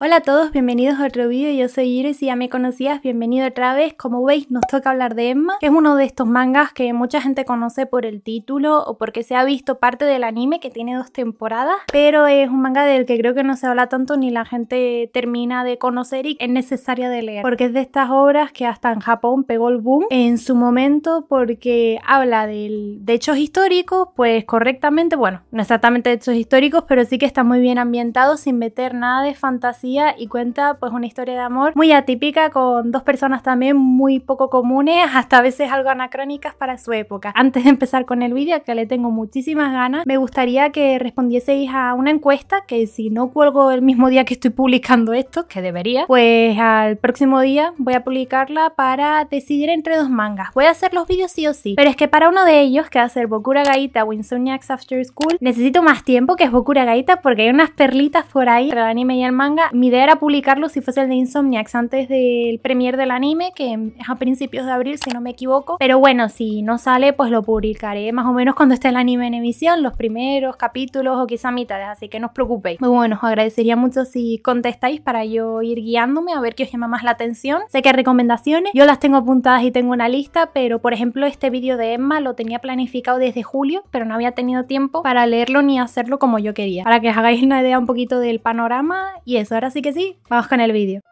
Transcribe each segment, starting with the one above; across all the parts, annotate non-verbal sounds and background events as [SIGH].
Hola a todos, bienvenidos a otro vídeo, yo soy Iris y si ya me conocías, bienvenido otra vez. Como veis nos toca hablar de Emma, que es uno de estos mangas que mucha gente conoce por el título o porque se ha visto parte del anime que tiene dos temporadas, pero es un manga del que creo que no se habla tanto ni la gente termina de conocer y es necesaria de leer, porque es de estas obras que hasta en Japón pegó el boom en su momento porque habla de hechos históricos, pues correctamente, bueno, no exactamente hechos históricos, pero sí que está muy bien ambientado sin meter nada de fantasía y cuenta pues una historia de amor muy atípica con dos personas también muy poco comunes, hasta a veces algo anacrónicas para su época. Antes de empezar con el vídeo, que le tengo muchísimas ganas, me gustaría que respondieseis a una encuesta que si no cuelgo el mismo día que estoy publicando esto, que debería, pues al próximo día voy a publicarla para decidir entre dos mangas. Voy a hacer los vídeos sí o sí, pero es que para uno de ellos, que va a ser Bokura Gaita o Insomniacs After School, necesito más tiempo que es Bokura Gaita porque hay unas perlitas por ahí entre el anime y el manga mi idea era publicarlo si fuese el de Insomniacs antes del premier del anime, que es a principios de abril, si no me equivoco. Pero bueno, si no sale, pues lo publicaré más o menos cuando esté el anime en emisión, los primeros capítulos o quizá mitades, así que no os preocupéis. Muy bueno, os agradecería mucho si contestáis para yo ir guiándome a ver qué os llama más la atención. Sé que hay recomendaciones, yo las tengo apuntadas y tengo una lista, pero por ejemplo, este vídeo de Emma lo tenía planificado desde julio, pero no había tenido tiempo para leerlo ni hacerlo como yo quería. Para que os hagáis una idea un poquito del panorama y eso, ahora Así que sí, vamos con el vídeo.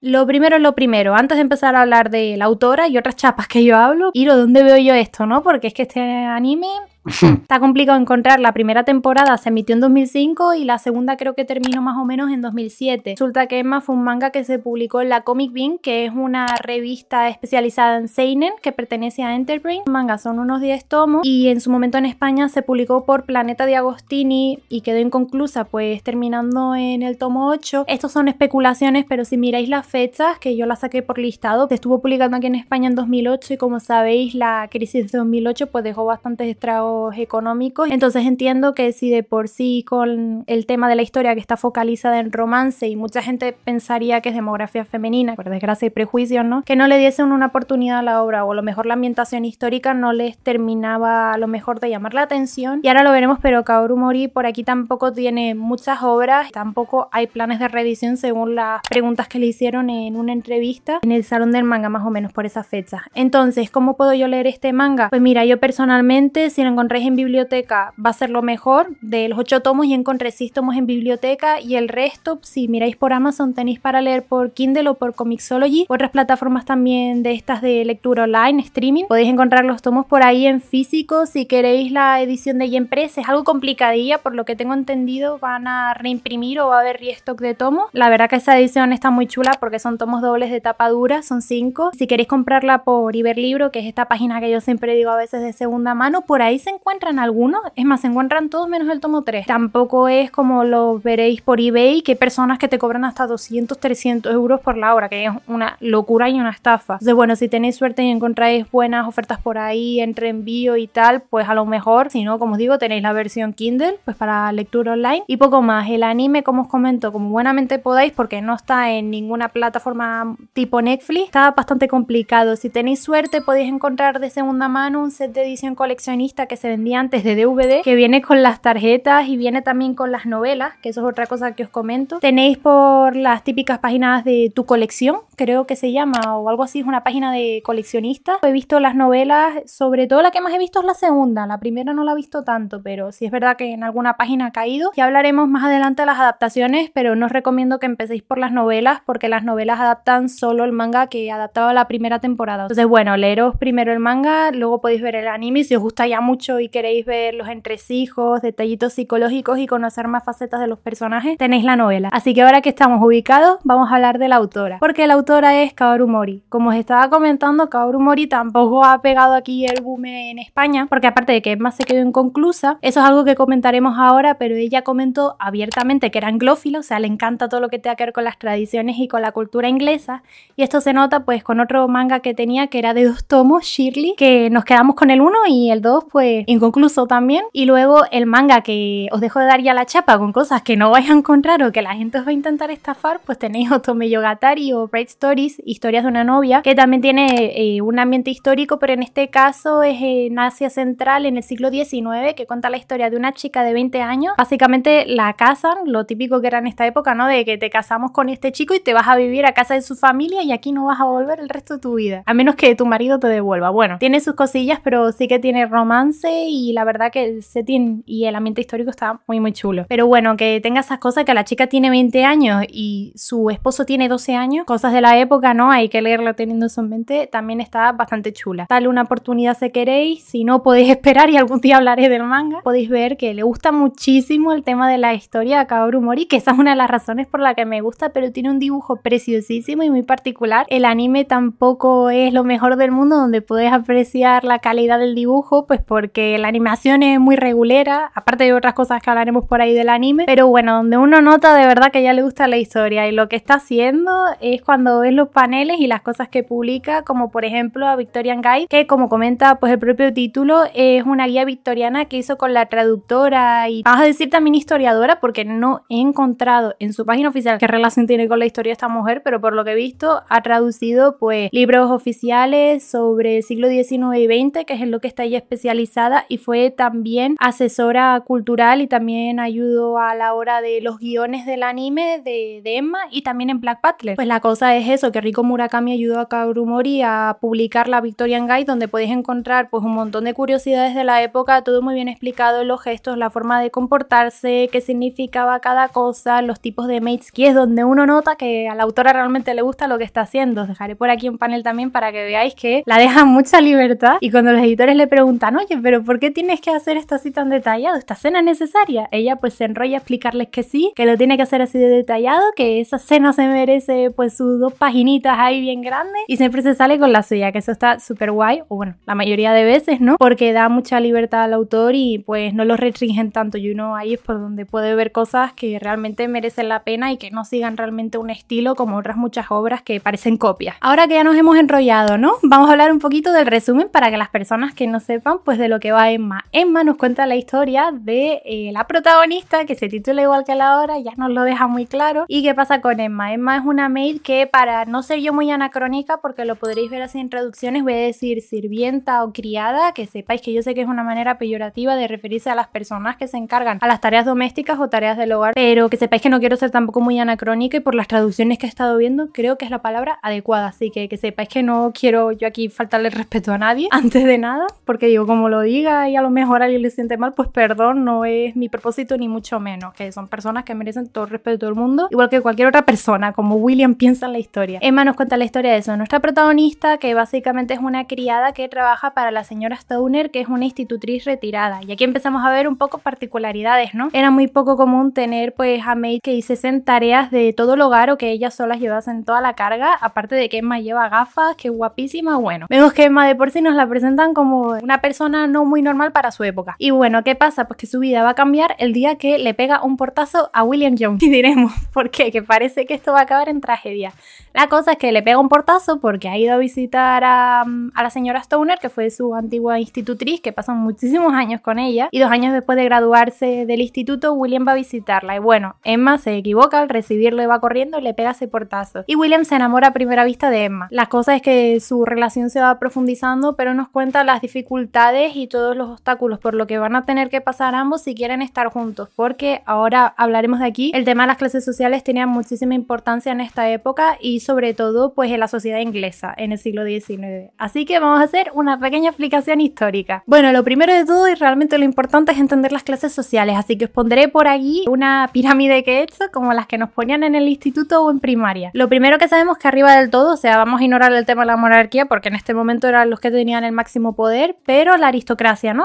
Lo primero es lo primero, antes de empezar a hablar de la autora y otras chapas que yo hablo, y dónde veo yo esto, ¿no? Porque es que este anime [LAUGHS] Está complicado encontrar. La primera temporada se emitió en 2005 y la segunda creo que terminó más o menos en 2007. Resulta que Emma fue un manga que se publicó en la Comic Bean, que es una revista especializada en Seinen que pertenece a Enterbrain. Los mangas son unos 10 tomos y en su momento en España se publicó por Planeta de Agostini y quedó inconclusa, pues terminando en el tomo 8. Estos son especulaciones, pero si miráis las fechas, que yo las saqué por listado, se estuvo publicando aquí en España en 2008 y como sabéis la crisis de 2008 pues dejó bastantes estragos económicos. Entonces entiendo que si de por sí con el tema de la historia que está focalizada en romance y mucha gente pensaría que es demografía femenina, por desgracia y prejuicios, ¿no? Que no le diesen una oportunidad a la obra o a lo mejor la ambientación histórica no les terminaba a lo mejor de llamar la atención. Y ahora lo veremos, pero Kaoru Mori por aquí tampoco tiene muchas obras, tampoco hay planes de reedición según las preguntas que le hicieron en una entrevista en el Salón del Manga más o menos por esa fecha. Entonces, ¿cómo puedo yo leer este manga? Pues mira, yo personalmente si lo en biblioteca va a ser lo mejor. De los ocho tomos ya encontré seis tomos en biblioteca y el resto, si miráis por Amazon, tenéis para leer por Kindle o por Comixology, otras plataformas también de estas de lectura online, streaming. Podéis encontrar los tomos por ahí en físico si queréis la edición de Yempress. Es algo complicadilla, por lo que tengo entendido, van a reimprimir o va a haber restock de tomos. La verdad que esa edición está muy chula porque son tomos dobles de tapa dura, son cinco. Si queréis comprarla por Iberlibro, que es esta página que yo siempre digo a veces de segunda mano, por ahí se encuentran algunos, es más, se encuentran todos menos el tomo 3. Tampoco es como lo veréis por eBay, que hay personas que te cobran hasta 200, 300 euros por la hora, que es una locura y una estafa. Entonces, bueno, si tenéis suerte y encontráis buenas ofertas por ahí, entre envío y tal, pues a lo mejor, si no, como os digo, tenéis la versión Kindle, pues para lectura online y poco más. El anime, como os comento, como buenamente podáis, porque no está en ninguna plataforma tipo Netflix, está bastante complicado. Si tenéis suerte, podéis encontrar de segunda mano un set de edición coleccionista que se vendía antes de DVD, que viene con las tarjetas y viene también con las novelas, que eso es otra cosa que os comento. Tenéis por las típicas páginas de tu colección, creo que se llama, o algo así, es una página de coleccionista. He visto las novelas, sobre todo la que más he visto es la segunda, la primera no la he visto tanto, pero sí es verdad que en alguna página ha caído. Ya hablaremos más adelante de las adaptaciones, pero no os recomiendo que empecéis por las novelas, porque las novelas adaptan solo el manga que adaptaba la primera temporada. Entonces, bueno, leeros primero el manga, luego podéis ver el anime, si os gusta ya mucho y queréis ver los entresijos, detallitos psicológicos y conocer más facetas de los personajes, tenéis la novela. Así que ahora que estamos ubicados, vamos a hablar de la autora, porque la autora es Kaoru Mori. Como os estaba comentando, Kaoru Mori tampoco ha pegado aquí el boom en España, porque aparte de que más se quedó inconclusa, eso es algo que comentaremos ahora, pero ella comentó abiertamente que era anglófila, o sea, le encanta todo lo que tenga que ver con las tradiciones y con la cultura inglesa, y esto se nota pues con otro manga que tenía que era de dos tomos, Shirley, que nos quedamos con el uno y el dos pues inconcluso también. Y luego el manga que os dejo de dar ya la chapa con cosas que no [LAUGHS] vais a encontrar o que la gente os va a intentar estafar, pues tenéis Otome Yogatari o Bright Stories, historias de una novia, que también tiene eh, un ambiente histórico, pero en este caso es en Asia Central en el siglo XIX, que cuenta la historia de una chica de 20 años. Básicamente la casan, lo típico que era en esta época, ¿no? De que te casamos con este chico y te vas a vivir a casa de su familia y aquí no vas a volver el resto de tu vida, a menos que tu marido te devuelva. Bueno, tiene sus cosillas, pero sí que tiene romance y la verdad que el setting y el ambiente histórico está muy, muy chulo. Pero bueno, que tenga esas cosas que la chica tiene 20 años y su esposo tiene 12 años, cosas de la época, ¿no? Hay que leerlo teniendo eso en mente, también está bastante chula. Dale una oportunidad si queréis, si no podéis [LAUGHS] esperar y algún día hablaré del manga, podéis ver que le gusta muchísimo el tema de la historia a Kaoru Mori, que esa es una de las razones por la que me gusta, pero tiene un dibujo preciosísimo y muy particular. El anime tampoco es lo mejor del mundo donde podéis apreciar la calidad del dibujo, pues porque que la animación es muy regulera, aparte de otras cosas que hablaremos por ahí del anime, pero bueno, donde uno nota de verdad que ya le gusta la historia y lo que está haciendo es cuando ves los paneles y las cosas que publica, como por ejemplo a Victorian Guide, que como comenta pues el propio título, es una guía victoriana que hizo con la traductora y vamos a decir también historiadora porque no he encontrado en su página oficial qué relación tiene con la historia esta mujer, pero por lo que he visto ha traducido pues libros oficiales sobre el siglo XIX y XX, que es en lo que está ella especializada y fue también asesora cultural y también ayudó a la hora de los guiones del anime de, Emma y también en Black Butler. Pues la cosa es eso, que Rico Murakami ayudó a Mori a publicar la Victorian Guide donde podéis encontrar pues un montón de curiosidades de la época, todo muy bien explicado, los gestos, la forma de comportarse, qué significaba cada cosa, los tipos de mates, que es donde uno nota que a la autora realmente le gusta lo que está haciendo. Os dejaré por aquí un panel también para que veáis que la deja mucha libertad y cuando los editores le preguntan, oye, pero ¿por qué tienes que hacer esto así tan detallado? Esta cena es necesaria. Ella pues se enrolla a explicarles que sí, que lo tiene que hacer así de detallado, que esa cena se merece pues sus dos paginitas ahí bien grandes y siempre se sale con la suya, que eso está súper guay, o bueno, la mayoría de veces, ¿no? Porque da mucha libertad al autor y pues no lo restringen tanto y uno ahí es por donde puede ver cosas que realmente merecen la pena y que no sigan realmente un estilo como otras muchas obras que parecen copias. Ahora que ya nos hemos enrollado, ¿no? Vamos a hablar un poquito del resumen para que las personas que no sepan pues de lo que que va Emma. Emma nos cuenta la historia de eh, la protagonista que se titula igual que la hora, ya nos lo deja muy claro. ¿Y qué pasa con Emma? Emma es una maid que para no ser yo muy anacrónica, porque lo podréis ver así en traducciones, voy a decir sirvienta o criada, que sepáis que yo sé que es una manera peyorativa de referirse a las personas que se encargan a las tareas domésticas o tareas del hogar, pero que sepáis que no quiero ser tampoco muy anacrónica y por las traducciones que he estado viendo creo que es la palabra adecuada, así que que sepáis que no quiero yo aquí faltarle respeto a nadie [LAUGHS] antes de nada, porque digo como lo digo y a lo mejor alguien le siente mal, pues perdón, no es mi propósito ni mucho menos, que son personas que merecen todo el respeto del mundo, igual que cualquier otra persona, como William piensa en la historia. Emma nos cuenta la historia de eso, nuestra protagonista, que básicamente es una criada que trabaja para la señora Stoner, que es una institutriz retirada. Y aquí empezamos a ver un poco particularidades, ¿no? Era muy poco común tener pues a Maid que hiciesen tareas de todo el hogar o que ellas solas llevasen toda la carga, aparte de que Emma lleva gafas, que guapísima, bueno. Vemos que Emma de por sí nos la presentan como una persona no muy normal para su época. Y bueno, ¿qué pasa? Pues que su vida va a cambiar el día que le pega un portazo a William Young [LAUGHS] Y diremos, ¿por qué? Que parece que esto va a acabar en tragedia. La cosa es que le pega un portazo porque ha ido a visitar a, la señora Stoner, que fue su antigua institutriz, que pasó muchísimos años con ella. Y dos años después de graduarse del instituto, William va a visitarla. Y bueno, Emma se equivoca, al recibirlo va corriendo y le pega ese portazo. Y William se enamora a primera vista de Emma. La cosa es que su relación se va profundizando, pero nos cuenta las dificultades y todos los obstáculos por lo que van a tener que pasar ambos si quieren estar juntos, porque ahora hablaremos de aquí. El tema de las clases sociales tenía muchísima importancia en esta época y sobre todo pues en la sociedad inglesa en el siglo XIX. Así que vamos a hacer una pequeña explicación histórica. Bueno, lo primero de todo y realmente lo importante es entender las clases sociales, así que os pondré por aquí una pirámide que he hecho como las que nos ponían en el instituto o en primaria. Lo primero que sabemos que arriba del todo, o sea, vamos a ignorar el tema de la monarquía porque en este momento eran los que tenían el máximo poder, pero la aristocracia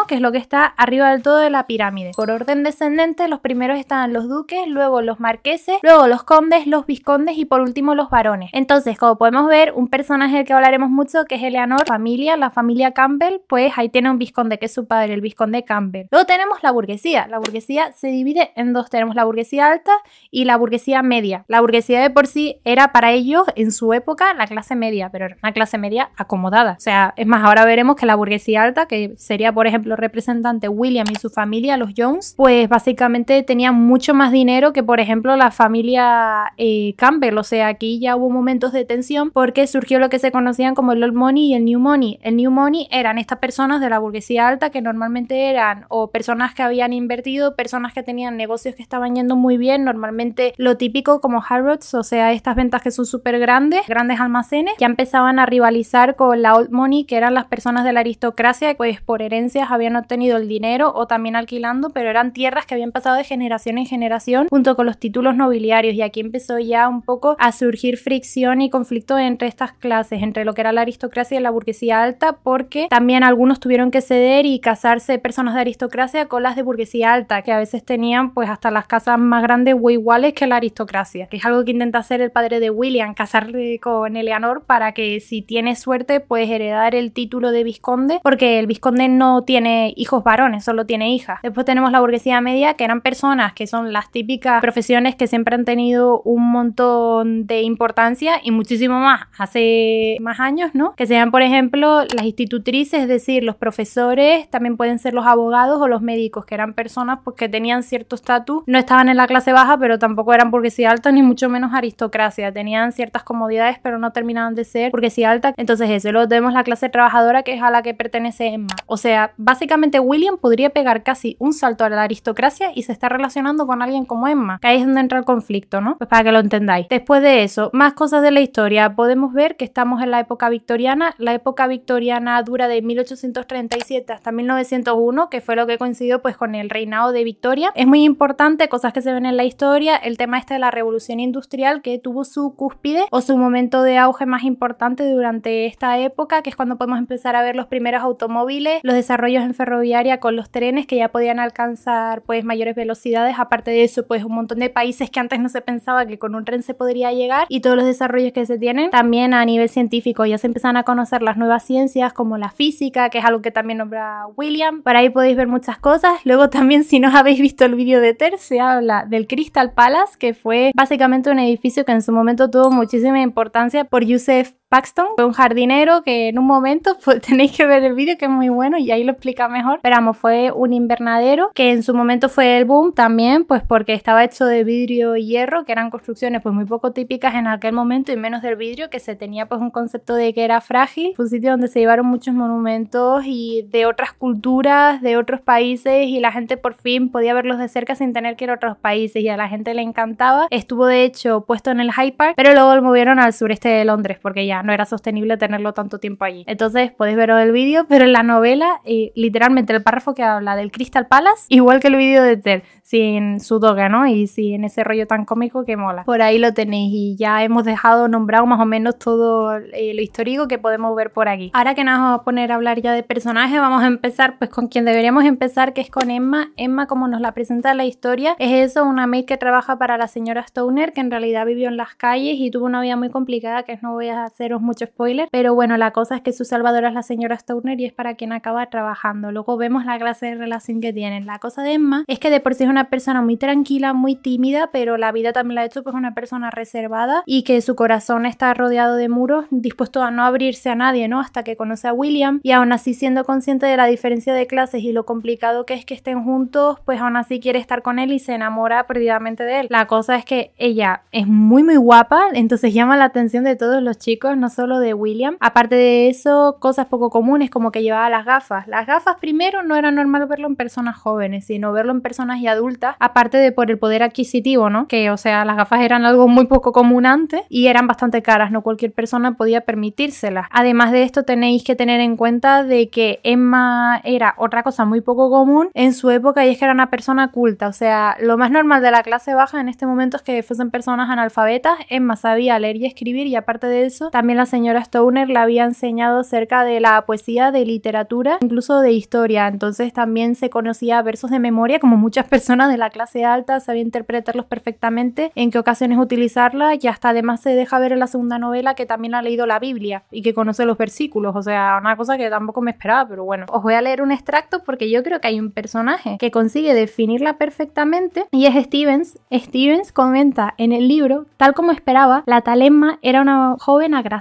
que es lo que está arriba del todo de la pirámide. Por orden descendente, los primeros están los duques, luego los marqueses, luego los condes, los viscondes y por último los varones. Entonces, como podemos ver, un personaje del que hablaremos mucho, que es Eleanor, familia, la familia Campbell, pues ahí tiene un visconde que es su padre, el visconde Campbell. Luego tenemos la burguesía. La burguesía se divide en dos. Tenemos la burguesía alta y la burguesía media. La burguesía de por sí era para ellos en su época la clase media, pero era una clase media acomodada. O sea, es más, ahora veremos que la burguesía alta, que se por ejemplo, representante William y su familia, los Jones, pues básicamente tenían mucho más dinero que, por ejemplo, la familia eh, Campbell. O sea, aquí ya hubo momentos de tensión porque surgió lo que se conocían como el Old Money y el New Money. El New Money eran estas personas de la burguesía alta que normalmente eran o personas que habían invertido, personas que tenían negocios que estaban yendo muy bien, normalmente lo típico como Harrods, o sea, estas ventas que son súper grandes, grandes almacenes, que empezaban a rivalizar con la Old Money, que eran las personas de la aristocracia, pues por habían obtenido el dinero o también alquilando, pero eran tierras que habían pasado de generación en generación junto con los títulos nobiliarios y aquí empezó ya un poco a surgir fricción y conflicto entre estas clases, entre lo que era la aristocracia y la burguesía alta, porque también algunos tuvieron que ceder y casarse personas de aristocracia con las de burguesía alta, que a veces tenían pues hasta las casas más grandes o iguales que la aristocracia, que es algo que intenta hacer el padre de William, casarle con Eleanor para que si tiene suerte puedes heredar el título de Visconde porque el visconde no tiene hijos varones, solo tiene hijas. Después tenemos la burguesía media, que eran personas que son las típicas profesiones que siempre han tenido un montón de importancia y muchísimo más hace más años, ¿no? Que sean, por ejemplo, las institutrices, es decir, los profesores, también pueden ser los abogados o los médicos, que eran personas porque que tenían cierto estatus, no estaban en la clase baja, pero tampoco eran burguesía alta, ni mucho menos aristocracia, tenían ciertas comodidades, pero no terminaban de ser burguesía alta. Entonces eso, luego tenemos la clase trabajadora, que es a la que pertenece Emma. O sea, sea, básicamente William podría pegar casi un salto a la aristocracia y se está relacionando con alguien como Emma, que ahí es donde entra el conflicto, ¿no? Pues para que lo entendáis. Después de eso, más cosas de la historia. Podemos ver que estamos en la época victoriana. La época victoriana dura de 1837 hasta 1901, que fue lo que coincidió pues con el reinado de Victoria. Es muy importante, cosas que se ven en la historia, el tema este de la revolución industrial que tuvo su cúspide o su momento de auge más importante durante esta época, que es cuando podemos empezar a ver los primeros automóviles, los desarrollos en ferroviaria con los trenes que ya podían alcanzar pues mayores velocidades, aparte de eso pues un montón de países que antes no se pensaba que con un tren se podría llegar y todos los desarrollos que se tienen también a nivel científico, ya se empiezan a conocer las nuevas ciencias como la física, que es algo que también nombra William, por ahí podéis ver muchas cosas, luego también si no habéis visto el vídeo de Ter se habla del Crystal Palace que fue básicamente un edificio que en su momento tuvo muchísima importancia por Yusef Paxton fue un jardinero que en un momento [LAUGHS] pues, tenéis que ver el vídeo que es muy bueno y ahí lo explica mejor. Pero vamos, fue un invernadero que en su momento fue el boom también, pues porque estaba hecho de vidrio y hierro, que eran construcciones pues muy poco típicas en aquel momento y menos del vidrio, que se tenía pues un concepto de que era frágil. Fue un sitio donde se llevaron muchos monumentos y de otras culturas, de otros países y la gente por fin podía verlos de cerca sin tener que ir a otros países y a la gente le encantaba. Estuvo de hecho puesto en el Hyde Park, pero luego lo movieron al sureste de Londres porque ya no era sostenible tenerlo tanto tiempo allí. Entonces podéis veros el vídeo, pero en la novela, eh, literalmente el párrafo que habla del Crystal Palace, igual que el vídeo de Ted sin su toga, ¿no? Y sin ese rollo tan cómico que mola. Por ahí lo tenéis y ya hemos dejado nombrado más o menos todo eh, lo histórico que podemos ver por aquí. Ahora que nos vamos a poner a hablar ya de personajes, vamos a empezar pues con quien deberíamos empezar, que es con Emma. Emma, como nos la presenta la historia, es eso, una maid que trabaja para la señora Stoner, que en realidad vivió en las calles y tuvo una vida muy complicada, que no voy a hacer muchos mucho spoiler, pero bueno, la cosa es que su salvadora es la señora Stoner y es para quien acaba trabajando. Luego vemos la clase de relación que tienen. La cosa de Emma es que de por sí es una persona muy tranquila, muy tímida, pero la vida también la ha hecho pues una persona reservada y que su corazón está rodeado de muros, dispuesto a no abrirse a nadie, ¿no? Hasta que conoce a William y aún así siendo consciente de la diferencia de clases y lo complicado que es que estén juntos, pues aún así quiere estar con él y se enamora perdidamente de él. La cosa es que ella es muy muy guapa, entonces llama la atención de todos los chicos, no solo de William. Aparte de eso, cosas poco comunes como que llevaba las gafas. Las gafas primero no era normal verlo en personas jóvenes, sino verlo en personas y adultas, aparte de por el poder adquisitivo, ¿no? Que, o sea, las gafas eran algo muy poco común antes y eran bastante caras, no cualquier persona podía permitírselas. Además de esto, tenéis que tener en cuenta de que Emma era otra cosa muy poco común en su época y es que era una persona culta, o sea, lo más normal de la clase baja en este momento es que fuesen personas analfabetas, Emma sabía leer y escribir y aparte de eso, también la señora Stoner la había enseñado acerca de la poesía, de literatura, incluso de historia. Entonces también se conocía versos de memoria, como muchas [LAUGHS] personas de la clase alta sabía interpretarlos perfectamente, en qué ocasiones utilizarla y hasta además se deja ver en la segunda novela que también ha leído la Biblia y que conoce los versículos. O sea, una cosa que tampoco me esperaba, pero bueno. Os voy a leer un extracto porque yo creo que hay un personaje que consigue definirla perfectamente y es Stevens. Stevens comenta en el libro, tal como esperaba, la Talemma era una joven agraciada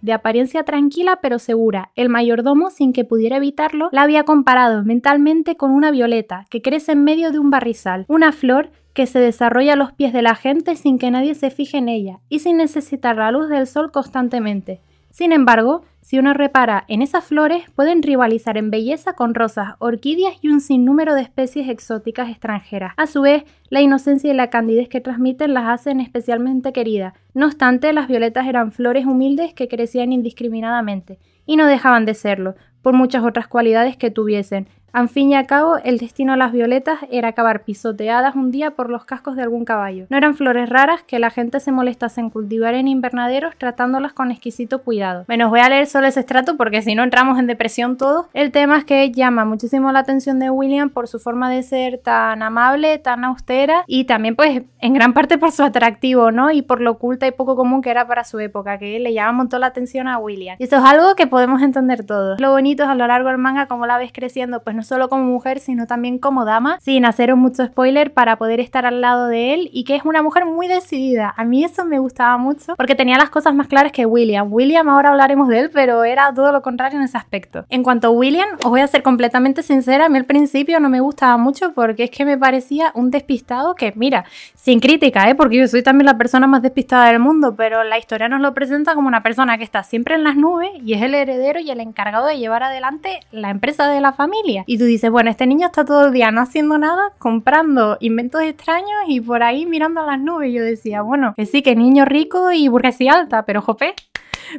de apariencia tranquila pero segura, el mayordomo, sin que pudiera evitarlo, la había comparado mentalmente con una violeta que crece en medio de un barrizal, una flor que se desarrolla a los pies de la gente sin que nadie se fije en ella y sin necesitar la luz del sol constantemente. Sin embargo, si uno repara en esas flores, pueden rivalizar en belleza con rosas, orquídeas y un sinnúmero de especies exóticas extranjeras. A su vez, la inocencia y la candidez que transmiten las hacen especialmente queridas. No obstante, las violetas eran flores humildes que crecían indiscriminadamente, y no dejaban de serlo, por muchas otras cualidades que tuviesen, al fin y al cabo, el destino de las violetas era acabar pisoteadas un día por los cascos de algún caballo. No eran flores raras que la gente se molestase en cultivar en invernaderos tratándolas con exquisito cuidado. menos voy a leer solo ese estrato porque si no entramos en depresión todos. El tema es que llama muchísimo la atención de William por su forma de ser tan amable, tan austera y también pues en gran parte por su atractivo, ¿no? Y por lo oculta y poco común que era para su época, que le llama montón la atención a William. Y eso es algo que podemos entender todos. Lo bonito es a lo largo del manga como la ves creciendo, pues no solo como mujer, sino también como dama, sin haceros mucho spoiler, para poder estar al lado de él y que es una mujer muy decidida. A mí eso me gustaba mucho porque tenía las cosas más claras que William. William, ahora hablaremos de él, pero era todo lo contrario en ese aspecto. En cuanto a William, os voy a ser completamente sincera, a mí al principio no me gustaba mucho porque es que me parecía un despistado que, mira, sin crítica, ¿eh? porque yo soy también la persona más despistada del mundo, pero la historia nos lo presenta como una persona que está siempre en las nubes y es el heredero y el encargado de llevar adelante la empresa de la familia y tú dices, bueno, este niño está todo el día no haciendo nada, comprando inventos extraños y por ahí mirando a las nubes. Yo decía, bueno, que sí, que niño rico y burguesía alta, pero jopé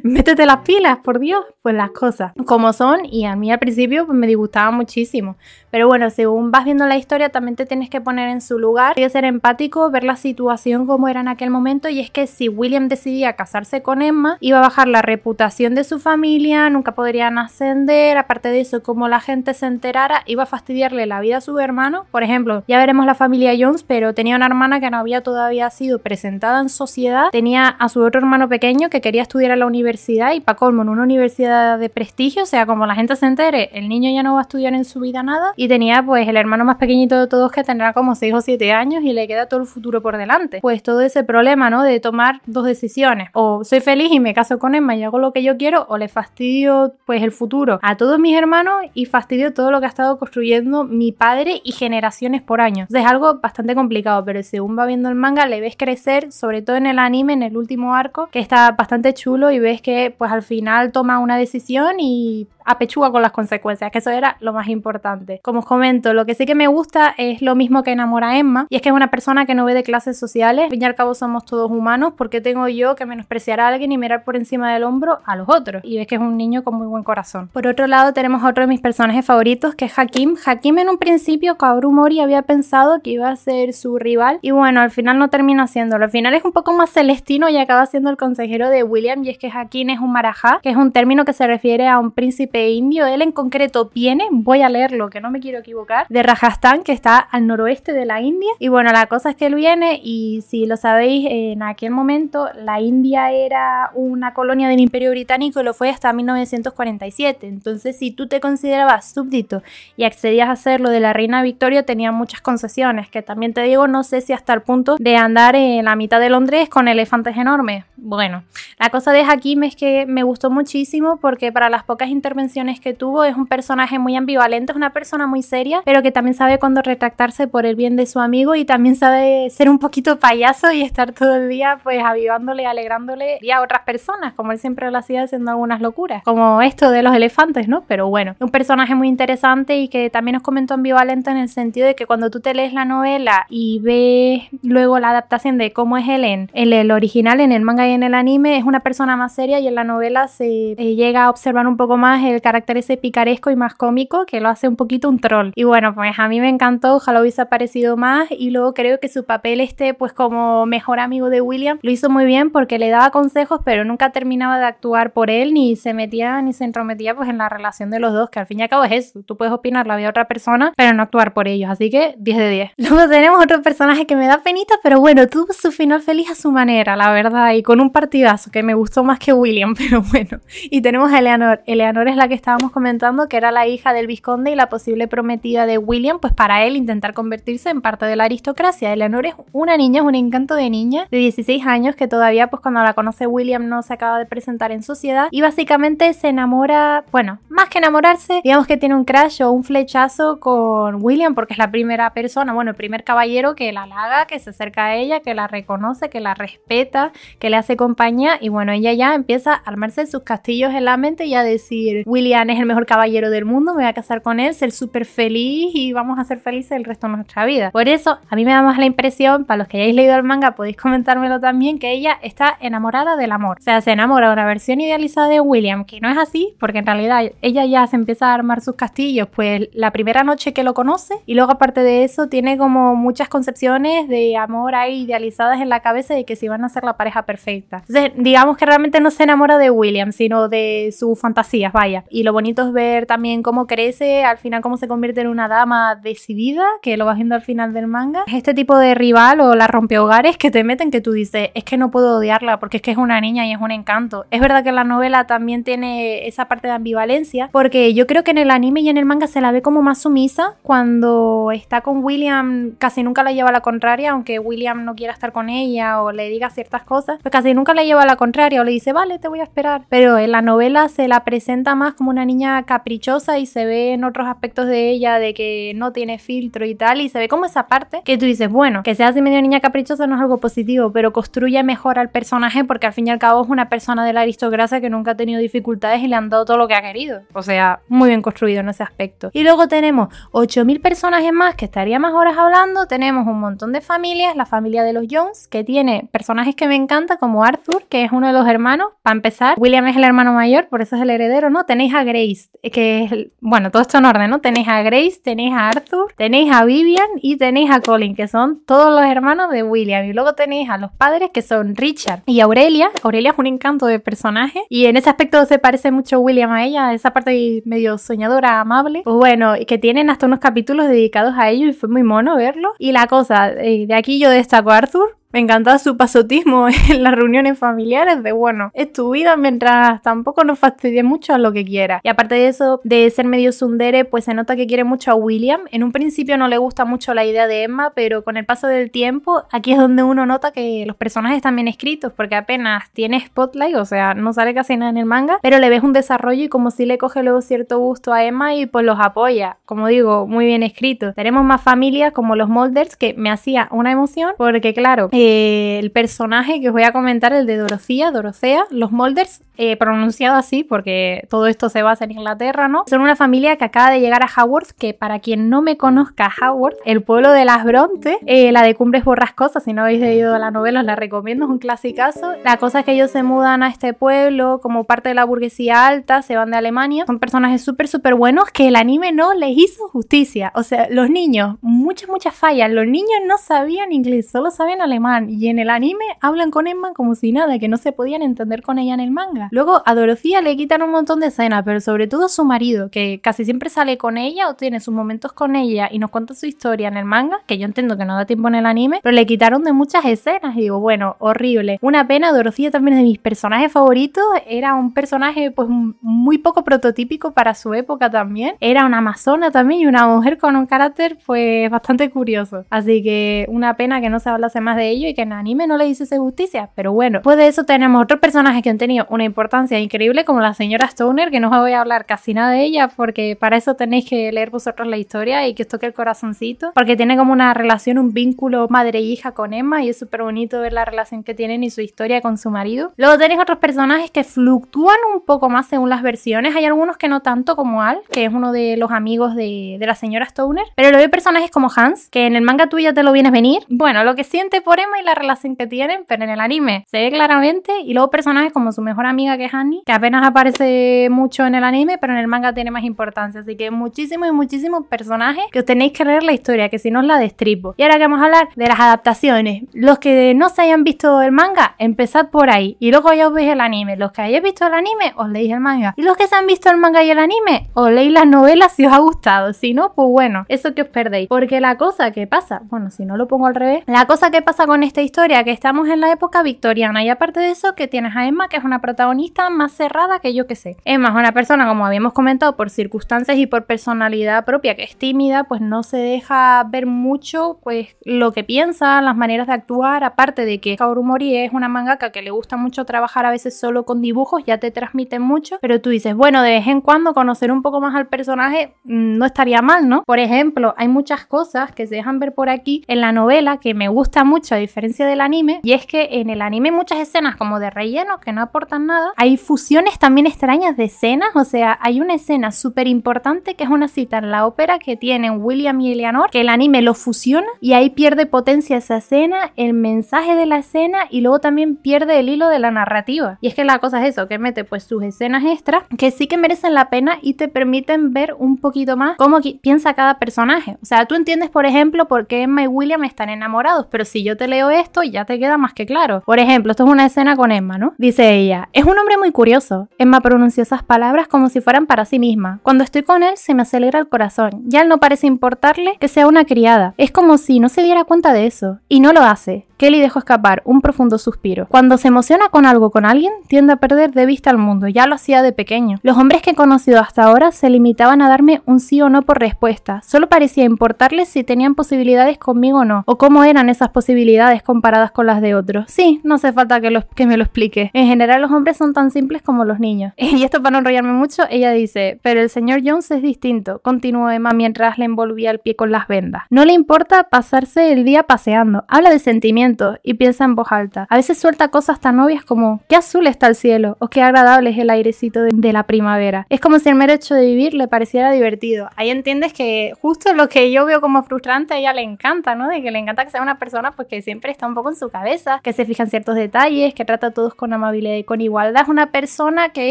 métete las pilas, por Dios, pues las cosas como son y a mí al principio pues, me disgustaba muchísimo. Pero bueno, según vas viendo la historia también te tienes que poner en su lugar, tienes que ser empático, ver la situación como era en aquel momento y es que si William decidía casarse con Emma, iba a bajar la reputación de su familia, nunca podrían ascender, aparte de eso, como la gente se enterara, iba a fastidiarle la vida a su hermano. Por ejemplo, ya veremos la familia Jones, pero tenía una hermana que no había todavía sido presentada en sociedad, tenía a su otro hermano pequeño que quería estudiar a la universidad, universidad y para colmo en una universidad de prestigio, o sea, como la gente se entere, el niño ya no va a estudiar en su vida nada y tenía pues el hermano más pequeñito de todos que tendrá como 6 o 7 años y le queda todo el futuro por delante. Pues todo ese problema, ¿no? De tomar dos decisiones, o soy feliz y me caso con Emma y hago lo que yo quiero, o le fastidio pues el futuro a todos mis hermanos y fastidio todo lo que ha estado construyendo mi padre y generaciones por años. es algo bastante complicado, pero según va viendo el manga le ves crecer, sobre todo en el anime, en el último arco, que está bastante chulo y ve ves que pues al final toma una decisión y apechúa con las consecuencias, que eso era lo más importante. Como os comento, lo que sí que me gusta es lo mismo que enamora a Emma, y es que es una persona que no ve de clases sociales, al fin y al cabo somos todos humanos, porque tengo yo que menospreciar a alguien y mirar por encima del hombro a los otros? Y ves que es un niño con muy buen corazón. Por otro lado, tenemos otro de mis personajes favoritos, que es Hakim. Hakim en un principio, Kaoru Mori había pensado que iba a ser su rival, y bueno, al final no termina siéndolo. Al final es un poco más celestino y acaba siendo el consejero de William, y es que Aquí es un marajá, que es un término que se refiere a un príncipe indio. Él en concreto viene, voy a leerlo, que no me quiero equivocar, de Rajasthan, que está al noroeste de la India. Y bueno, la cosa es que él viene y si lo sabéis, en aquel momento la India era una colonia del Imperio Británico y lo fue hasta 1947. Entonces, si tú te considerabas súbdito y accedías a ser lo de la Reina Victoria, tenía muchas concesiones, que también te digo, no sé si hasta el punto de andar en la mitad de Londres con elefantes enormes. Bueno, la cosa de aquí es que me gustó muchísimo porque para las pocas intervenciones que tuvo es un personaje muy ambivalente, es una persona muy seria, pero que también sabe cuando retractarse por el bien de su amigo y también sabe ser un poquito payaso y estar todo el día pues avivándole, alegrándole y a otras personas, como él siempre lo hacía haciendo algunas locuras, como esto de los elefantes, ¿no? Pero bueno, un personaje muy interesante y que también os comentó ambivalente en el sentido de que cuando tú te lees la novela y ves luego la adaptación de cómo es él en el original en el manga y en el anime, es una persona más serie y en la novela se eh, llega a observar un poco más el carácter ese picaresco y más cómico que lo hace un poquito un troll. Y bueno, pues a mí me encantó, ojalá hubiese aparecido más y luego creo que su papel este pues como mejor amigo de William lo hizo muy bien porque le daba consejos pero nunca terminaba de actuar por él ni se metía ni se entrometía pues en la relación de los dos que al fin y al cabo es eso, tú puedes opinar la vida de otra persona pero no actuar por ellos, así que 10 de 10. [LAUGHS] Luego tenemos otro personaje que me da penita pero bueno, tuvo su final feliz a su manera la verdad y con un partidazo que me gustó más que William, [LAUGHS] pero bueno. Y tenemos a Eleanor. Eleanor es la que estábamos comentando, que era la hija del Visconde y la posible prometida de William, pues para él intentar convertirse en parte de la aristocracia. Eleanor es una niña, es un encanto de niña de 16 años que todavía, pues cuando la conoce William, no se acaba de presentar en sociedad. Y básicamente se enamora, bueno, más que enamorarse, digamos que tiene un crash o un flechazo con William, porque es la primera persona, bueno, el primer caballero que la halaga, que se acerca a ella, que la reconoce, que la respeta, que le hace compañía. Y bueno, ella ya empieza a armarse sus castillos en la mente y a decir, William es el mejor caballero del mundo, me voy a casar con él, ser súper feliz y vamos a ser felices el resto de nuestra vida. Por eso, a mí me da más la impresión, para los que hayáis leído el manga, podéis comentármelo también, que ella está enamorada del amor. O sea, se enamora de una versión idealizada de William, que no es así, porque en realidad ella ya se empieza a armar sus castillos, pues la primera noche que lo conoce, y luego aparte de eso, tiene como muchas concepciones de amor ahí idealizadas en la cabeza de que si van a ser la pareja perfecta. Entonces, digamos que realmente no se enamora de William, sino de sus fantasías, vaya. Y lo bonito es ver también cómo crece, al final cómo se convierte en una dama decidida, que lo vas viendo al final del manga. Es este tipo de rival o la rompehogares que te meten que tú dices, es que no puedo odiarla porque es que es una niña y es un encanto. Es verdad que la novela también tiene esa parte de ambivalencia, porque yo creo que en el anime y en el manga se la ve como más sumisa cuando está con William, casi nunca la lleva a la contraria, aunque William no quiera estar con ella o le diga ciertas cosas, pues casi nunca la lleva a la contraria o le dice vale, te voy a esperar. Pero en la novela se la presenta más como una niña caprichosa y se ve en otros aspectos de ella de que no tiene filtro y tal. Y se ve como esa parte que tú dices, bueno, que sea así medio niña caprichosa no es algo positivo, pero construye mejor al personaje porque al fin y al cabo es una persona de la aristocracia que nunca ha tenido dificultades y le han dado todo lo que ha querido. O sea, muy bien construido en ese aspecto. Y luego tenemos 8.000 personajes más que estaría más horas hablando. Tenemos un montón de familias, la familia de los Jones, que tiene personajes que me encanta como Arthur, que es uno de los hermanos para empezar, William es el hermano mayor, por eso es el heredero, ¿no? Tenéis a Grace, eh, que es, bueno, todo esto en orden, ¿no? Tenéis a Grace, tenéis a Arthur, tenéis a Vivian y tenéis a Colin, que son todos los hermanos de William. Y luego tenéis a los padres, que son Richard y Aurelia. Aurelia es un encanto de personaje y en ese aspecto se parece mucho William a ella, esa parte medio soñadora, amable. Pues bueno, que tienen hasta unos capítulos dedicados a ellos y fue muy mono verlo. Y la cosa, eh, de aquí yo destaco a Arthur, me encantaba su pasotismo [LAUGHS] en las reuniones familiares de, bueno, es tu vida mientras tampoco nos fastidie mucho a lo que quiera. Y aparte de eso, de ser medio sundere, pues se nota que quiere mucho a William. En un principio no le gusta mucho la idea de Emma, pero con el paso del tiempo, aquí es donde uno nota que los personajes están bien escritos, porque apenas tiene spotlight, o sea, no sale casi nada en el manga, pero le ves un desarrollo y como si le coge luego cierto gusto a Emma y pues los apoya. Como digo, muy bien escrito. Tenemos más familias como los Molders, que me hacía una emoción, porque claro, eh, el personaje que os voy a comentar, el de Dorocía, Dorocea, los Molders, eh, pronunciado así, porque todo esto se basa en Inglaterra, ¿no? Son una familia que acaba de llegar a Haworth, que para quien no me conozca Haworth, el pueblo de las Bronte, eh, la de Cumbres Borrascosas, si no habéis leído la novela os la recomiendo, es un clasicazo. La cosa es que ellos se mudan a este pueblo como parte de la burguesía alta, se van de Alemania. Son personajes súper, súper buenos que el anime no les hizo justicia. O sea, los niños, muchas, muchas fallas. Los niños no sabían inglés, solo sabían alemán. Y en el anime hablan con Emma como si nada, que no se podían entender con ella en el manga. Luego a Dorocía le quitan un montón de escenas, pero sobre todo a su marido, que casi siempre sale con ella o tiene sus momentos con ella y nos cuenta su historia en el manga, que yo entiendo que no da tiempo en el anime, pero le quitaron de muchas escenas y digo, bueno, horrible. Una pena, Dorocía también es de mis personajes favoritos, era un personaje pues muy poco prototípico para su época también, era una amazona también y una mujer con un carácter pues bastante curioso. Así que una pena que no se hablase más de ello y que en el anime no le hiciese justicia, pero bueno, después de eso tenemos otros personajes que han tenido una importancia increíble como la señora Stoner, que no os voy a hablar casi nada de ella, porque para eso tenéis que leer vosotros la historia y que os toque el corazoncito, porque tiene como una relación, un vínculo madre-hija con Emma y es súper bonito ver la relación que tienen y su historia con su marido. Luego tenéis otros personajes que fluctúan un poco más según las versiones, hay algunos que no tanto como Al, que es uno de los amigos de, la señora Stoner, pero luego hay personajes como Hans, que en el manga tú ya te lo vienes venir, bueno, lo que siente por Emma y la relación que tienen, pero en el anime se ve claramente, y luego personajes como su mejor amiga que es Annie, que apenas aparece mucho en el anime, pero en el manga tiene más importancia. Así que muchísimos y muchísimos personajes que os tenéis que leer la historia, que si no os la destripo. Y ahora que vamos a hablar de las adaptaciones. Los que no se hayan visto el manga, empezad por ahí. Y luego ya os veis el anime. Los que hayáis visto el anime, os leéis el manga. Y los que se han visto el manga y el anime, os leéis las novelas si os ha gustado. Si no, pues bueno, eso que os perdéis. Porque la cosa que pasa, bueno, si no lo pongo al revés, la cosa que pasa con esta historia, que estamos en la época victoriana. Y aparte de eso, que tienes a Emma, que es una protagonista más cerrada que yo que sé. Es más, una persona, como habíamos comentado, por circunstancias y por personalidad propia, que es tímida, pues no se deja ver mucho pues lo que piensa, las maneras de actuar, aparte de que Kaoru Mori es una mangaka que le gusta mucho trabajar a veces solo con dibujos, ya te transmite mucho, pero tú dices, bueno, de vez en cuando conocer un poco más al personaje mm, no estaría mal, ¿no? Por ejemplo, hay muchas cosas que se dejan ver por aquí en la novela que me gusta mucho a diferencia del anime, y es que en el anime hay muchas escenas como de relleno que no aportan nada hay fusiones también extrañas de escenas, o sea, hay una escena súper importante que es una cita en la ópera que tienen William y Eleanor, que el anime lo fusiona y ahí pierde potencia esa escena, el mensaje de la escena y luego también pierde el hilo de la narrativa. Y es que la cosa es eso, que mete pues sus escenas extras que sí que merecen la pena y te permiten ver un poquito más cómo piensa cada personaje. O sea, tú entiendes, por ejemplo, por qué Emma y William están enamorados, pero si yo te leo esto ya te queda más que claro. Por ejemplo, esto es una escena con Emma, ¿no? Dice ella, un hombre muy curioso. Emma pronunció esas palabras como si fueran para sí misma. Cuando estoy con él se me acelera el corazón. Ya él no parece importarle que sea una criada. Es como si no se diera cuenta de eso. Y no lo hace. Kelly dejó escapar un profundo suspiro. Cuando se emociona con algo con alguien, tiende a perder de vista al mundo, ya lo hacía de pequeño. Los hombres que he conocido hasta ahora se limitaban a darme un sí o no por respuesta, solo parecía importarles si tenían posibilidades conmigo o no, o cómo eran esas posibilidades comparadas con las de otros. Sí, no hace falta que, que me lo explique. En general los hombres son tan simples como los niños. [LAUGHS] Y esto para no enrollarme mucho, ella dice, pero el señor Jones es distinto, continuó Emma mientras le envolvía el pie con las vendas. No le importa pasarse el día paseando, habla de sentimientos y piensa en voz alta. A veces suelta cosas tan obvias como, qué azul está el cielo o qué agradable es el airecito de, la primavera. Es como si el mero hecho de vivir le pareciera divertido. Ahí entiendes que justo lo que yo veo como frustrante a ella le encanta, ¿no? De que le encanta que sea una persona pues que siempre está un poco en su cabeza, que se fijan ciertos detalles, que trata a todos con amabilidad y con igual es una persona que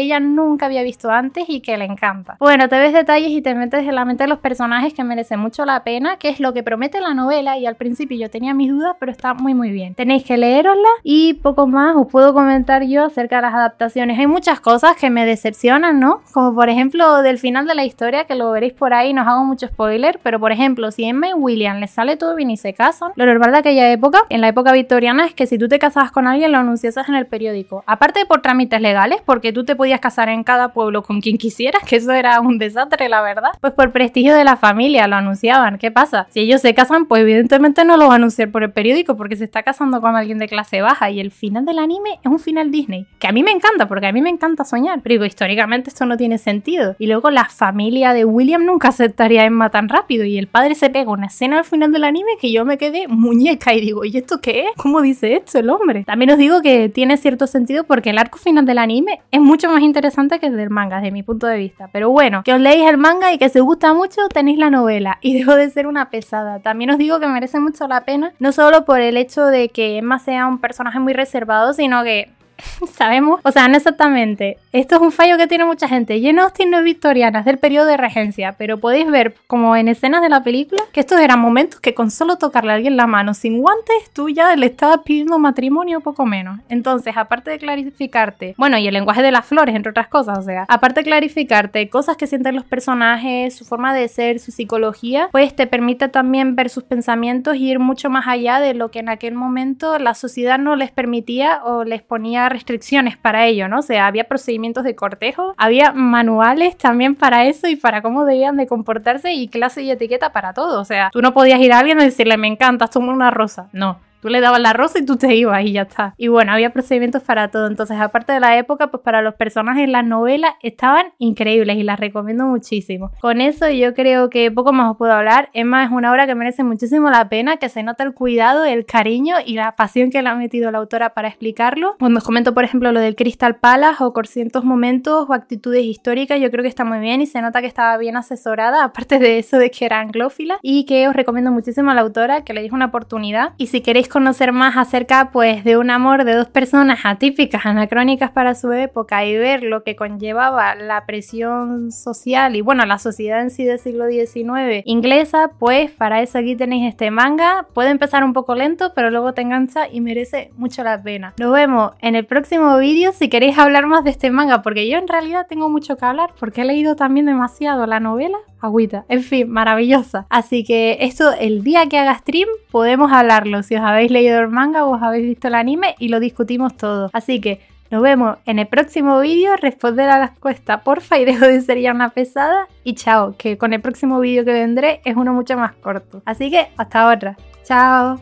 ella nunca había visto antes y que le encanta. Bueno, te ves detalles y te metes en la mente de los personajes que merecen mucho la pena, que es lo que promete la novela y al principio yo tenía mis dudas, pero está muy muy bien. Tenéis que leerosla y poco más os puedo comentar yo acerca de las adaptaciones. Hay muchas cosas que me decepcionan, ¿no? Como por ejemplo del final de la historia, que lo veréis por ahí, no hago mucho spoiler, pero por ejemplo, si Emma y William les sale todo bien y se casan, lo normal de aquella época, en la época victoriana, es que si tú te casabas con alguien lo anuncias en el periódico. Aparte por trámite legales porque tú te podías casar en cada pueblo con quien quisieras, que eso era un desastre, la verdad. Pues por prestigio de la familia lo anunciaban. ¿Qué pasa? Si ellos se casan, pues evidentemente no lo va a anunciar por el periódico porque se está casando con alguien de clase baja y el final del anime es un final Disney, que a mí me encanta porque a mí me encanta soñar, pero históricamente esto no tiene sentido. Y luego la familia de William nunca aceptaría Emma tan rápido y el padre se pega una escena al final del anime que yo me quedé muñeca y digo, ¿y esto qué es? ¿Cómo dice esto el hombre? También os digo que tiene cierto sentido porque el arco final del anime es mucho más interesante que del manga, desde mi punto de vista. Pero bueno, que os leéis el manga y que os gusta mucho, tenéis la novela. Y [LAUGHS] debo de ser una pesada. También os digo que merece mucho la pena, no solo por el hecho de que Emma sea un personaje muy reservado, sino que [LAUGHS] sabemos, o sea, no exactamente. Esto es un fallo que tiene mucha gente. Jane Austen no es victoriana, es del periodo de regencia, pero podéis ver, como en escenas de la película, que estos eran momentos que con solo tocarle a alguien la mano sin guantes, tú ya le estabas pidiendo matrimonio o poco menos. Entonces, aparte de clarificarte, bueno, y el lenguaje de las flores, entre otras cosas, o sea, aparte de clarificarte cosas que sienten los personajes, su forma de ser, su psicología, pues te permite también ver sus pensamientos y ir mucho más allá de lo que en aquel momento la sociedad no les permitía o les ponía restricciones para ello, ¿no? O sea, había procedimientos de cortejo, había manuales también para eso y para cómo debían de comportarse y clase y etiqueta para todo. O sea, tú no podías ir a alguien y decirle, me encanta, toma una rosa. No, Tú le dabas la rosa y tú te ibas y ya está. Y bueno, había procedimientos para todo. Entonces, aparte de la época, pues para los personajes en las novelas estaban increíbles y las recomiendo muchísimo. Con eso yo creo que poco más os puedo hablar. Emma es una obra que merece muchísimo la pena, que se nota el cuidado, el cariño y la pasión que le ha metido la autora para explicarlo. Cuando os comento, por ejemplo, lo del Crystal Palace o por ciertos momentos o actitudes históricas, yo creo que está muy bien y se nota que estaba bien asesorada, [LAUGHS] aparte de eso de que era anglófila y que os recomiendo muchísimo a la autora, que le deis una oportunidad. Y si queréis conocer más acerca pues de un amor de dos personas atípicas, anacrónicas para su época y ver lo que conllevaba la presión social y bueno, la sociedad en sí del siglo XIX inglesa, pues para eso aquí tenéis este manga. Puede empezar un poco lento, pero luego te engancha y merece mucho la pena. Nos vemos en el próximo vídeo si queréis hablar más de este manga, porque yo en realidad tengo mucho que hablar porque he leído también demasiado la novela. Agüita, en fin, maravillosa. Así que esto, el día que haga stream, podemos hablarlo, si os habéis leído el manga o habéis visto el anime y lo discutimos todo. Así que nos vemos en el próximo vídeo. Responder a las cuestas, porfa, y dejo de ser ya una pesada. Y chao, que con el próximo vídeo que vendré es uno mucho más corto. Así que hasta otra. Chao.